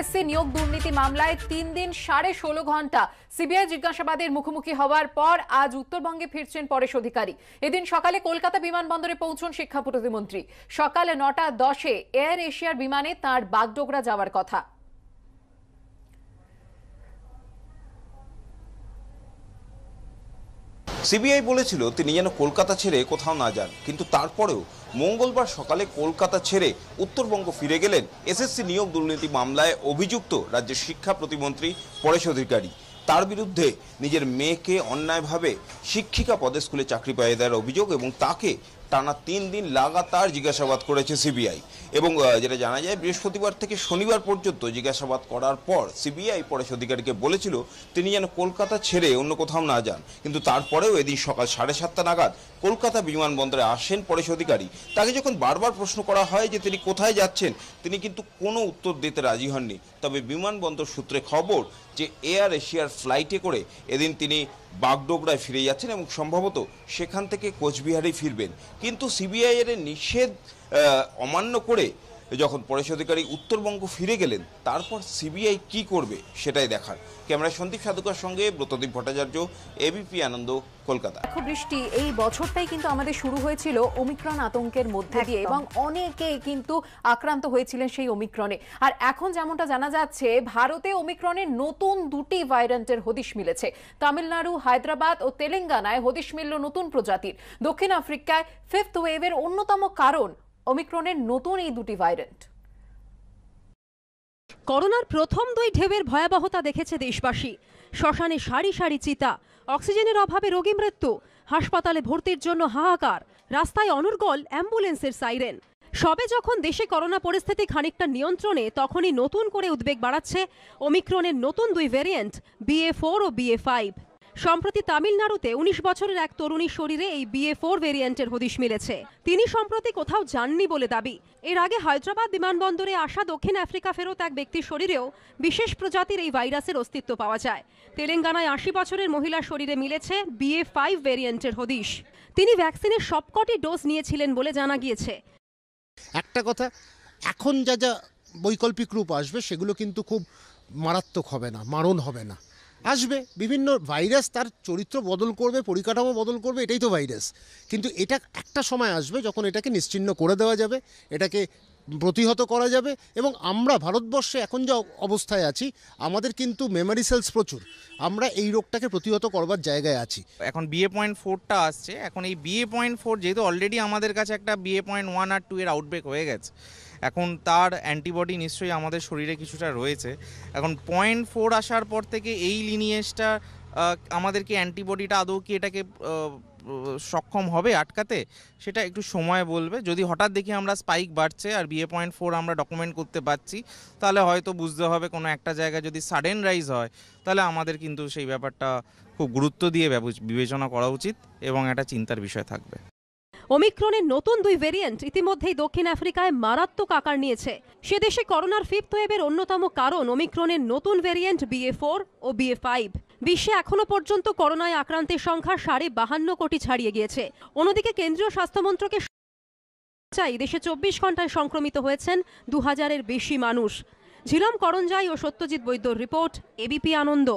SC নিয়োগ দুর্নীতি মামলায় তিন দিন সাড়ে ষোলো ঘন্টা সিবিআই জিজ্ঞাসাবাদের মুখোমুখি হওয়ার পর আজ উত্তরবঙ্গে ফিরছেন পরেশ অধিকারী এদিন সকালে কলকাতা বিমানবন্দরে পৌঁছন শিক্ষা প্রতিমন্ত্রী সকাল নটা দশে এয়ার এশিয়ার বিমানে তার বাগডোগরা যাওয়ার কথা সিবিআই বলেছিল তিনি যেন কলকাতা ছেড়ে কোথাও না যান কিন্তু তারপরেও মঙ্গলবার সকালে কলকাতা ছেড়ে উত্তরবঙ্গ ফিরে গেলেন এসএসসি নিয়োগ দুর্নীতি মামলায় অভিযুক্ত রাজ্যের শিক্ষা প্রতিমন্ত্রী পরেশ অধিকারী তার বিরুদ্ধে নিজের মেয়েকে অন্যায়ভাবে শিক্ষিকা পদে স্কুলে চাকরি পাইয়ে দেওয়ার অভিযোগ এবং তাকে টানা তিন দিন লাগাতার জিজ্ঞাসাবাদ করেছে সিবিআই এবং যেটা জানা যায় বৃহস্পতিবার থেকে শনিবার পর্যন্ত জিজ্ঞাসাবাদ করার পর সিবিআই পরেশ অধিকারীকে বলেছিল তিনি যেন কলকাতা ছেড়ে অন্য কোথাও না যান কিন্তু তারপরেও এদিন সকাল সাড়ে সাতটা নাগাদ কলকাতা বিমানবন্দরে আসেন পরেশ অধিকারী তাকে যখন বারবার প্রশ্ন করা হয় যে তিনি কোথায় যাচ্ছেন তিনি কিন্তু কোনো উত্তর দিতে রাজি হননি তবে বিমানবন্দর সূত্রে খবর যে এয়ার এশিয়ার ফ্লাইটে করে এদিন তিনি বাগডোগরায় ফিরে যাচ্ছেন এবং সম্ভবত সেখান থেকে কোচবিহারে ফিরবেন কিন্তু সিবিআইয়ের নিষেধ অমান্য করে যখন পরেশ অধিকারী উত্তরবঙ্গ ফিরে গেলেন তারপর সিবিআই কি করবে সেটাই দেখার ক্যামেরা সন্দীপ সাধুকার সঙ্গে ব্রতদীপ ভট্টাচার্য এবিপি আনন্দ কলকাতা বৃষ্টি এই বছরটাই কিন্তু আমাদের শুরু হয়েছিল ওমিক্রন আতঙ্কের মধ্যে দিয়ে এবং অনেকে কিন্তু আক্রান্ত হয়েছিলেন সেই ওমিক্রনে আর এখন যেমনটা জানা যাচ্ছে ভারতে ওমিক্রনের নতুন দুটি ভাইরান্টের হদিশ মিলেছে তামিলনাড়ু হায়দ্রাবাদ ও তেলেঙ্গানায় হদিশ মিলল নতুন প্রজাতির দক্ষিণ আফ্রিকায় ফিফথ ওয়েভের অন্যতম কারণ অমিক্রনের নতুন এই দুটি ভাইরেন্ট করোনার প্রথম দুই ঢেউয়ের ভয়াবহতা দেখেছে দেশবাসী শ্মশানে সারি সারি চিতা অক্সিজেনের অভাবে রোগী মৃত্যু হাসপাতালে ভর্তির জন্য হাহাকার রাস্তায় অনুর্গল অ্যাম্বুলেন্সের সাইরেন সবে যখন দেশে করোনা পরিস্থিতি খানিকটা নিয়ন্ত্রণে তখনই নতুন করে উদ্বেগ বাড়াচ্ছে ওমিক্রনের নতুন দুই ভেরিয়েন্ট বিএ ফোর ও বিএ ফাইভ সম্প্রতি তামিলনাড়ুতে উনিশ বছরের এক তরুণীর শরীরে এই বিএ ফোর ভেরিয়েন্টের হদিশ মিলেছে তিনি সম্প্রতি কোথাও যাননি বলে দাবি এর আগে হায়দ্রাবাদ বিমানবন্দরে আসা দক্ষিণ আফ্রিকা ফেরত এক ব্যক্তির শরীরেও বিশেষ প্রজাতির এই ভাইরাসের অস্তিত্ব পাওয়া যায় তেলেঙ্গানায় আশি বছরের মহিলার শরীরে মিলেছে বিএ ফাইভ ভেরিয়েন্টের হদিশ তিনি ভ্যাকসিনের সবকটি ডোজ নিয়েছিলেন বলে জানা গিয়েছে একটা কথা এখন যা যা বৈকল্পিক রূপ আসবে সেগুলো কিন্তু খুব মারাত্মক হবে না মারণ হবে না আসবে বিভিন্ন ভাইরাস তার চরিত্র বদল করবে পরিকাঠামো বদল করবে এটাই তো ভাইরাস কিন্তু এটা একটা সময় আসবে যখন এটাকে নিশ্চিন্ন করে দেওয়া যাবে এটাকে প্রতিহত করা যাবে এবং আমরা ভারতবর্ষে এখন যা অবস্থায় আছি আমাদের কিন্তু মেমোরি সেলস প্রচুর আমরা এই রোগটাকে প্রতিহত করবার জায়গায় আছি এখন বিএ পয়েন্ট ফোরটা আসছে এখন এই বিএ পয়েন্ট ফোর যেহেতু অলরেডি আমাদের কাছে একটা বিএ পয়েন্ট ওয়ান আর টু এর আউটব্রেক হয়ে গেছে এখন তার অ্যান্টিবডি নিশ্চয়ই আমাদের শরীরে কিছুটা রয়েছে এখন পয়েন্ট ফোর আসার পর থেকে এই লিনিয়েজটা আমাদেরকে অ্যান্টিবডিটা আদৌ কি এটাকে সক্ষম হবে আটকাতে সেটা একটু সময় বলবে যদি হঠাৎ দেখি আমরা স্পাইক বাড়ছে আর বিএ পয়েন্ট ফোর আমরা ডকুমেন্ট করতে পারছি তাহলে হয়তো বুঝতে হবে কোনো একটা জায়গায় যদি সাডেন রাইজ হয় তাহলে আমাদের কিন্তু সেই ব্যাপারটা খুব গুরুত্ব দিয়ে বিবেচনা করা উচিত এবং একটা চিন্তার বিষয় থাকবে ওমিক্রনের নতুন দুই ভেরিয়েন্ট ইতিমধ্যেই দক্ষিণ আফ্রিকায় মারাত্মক আকার নিয়েছে সে দেশে করোনার ফিফথ ওয়েভের অন্যতম কারণ ওমিক্রনের নতুন ভেরিয়েন্ট বিএ ফোর ও বিএ ফাইভ বিশ্বে এখনও পর্যন্ত করোনায় আক্রান্তের সংখ্যা সাড়ে বাহান্ন কোটি ছাড়িয়ে গিয়েছে অন্যদিকে কেন্দ্রীয় স্বাস্থ্যমন্ত্রকে চাই দেশে চব্বিশ ঘন্টায় সংক্রমিত হয়েছেন দু হাজারের বেশি মানুষ ঝিলম করঞ্জাই ও সত্যজিৎ বৈদ্যর রিপোর্ট এবিপি আনন্দ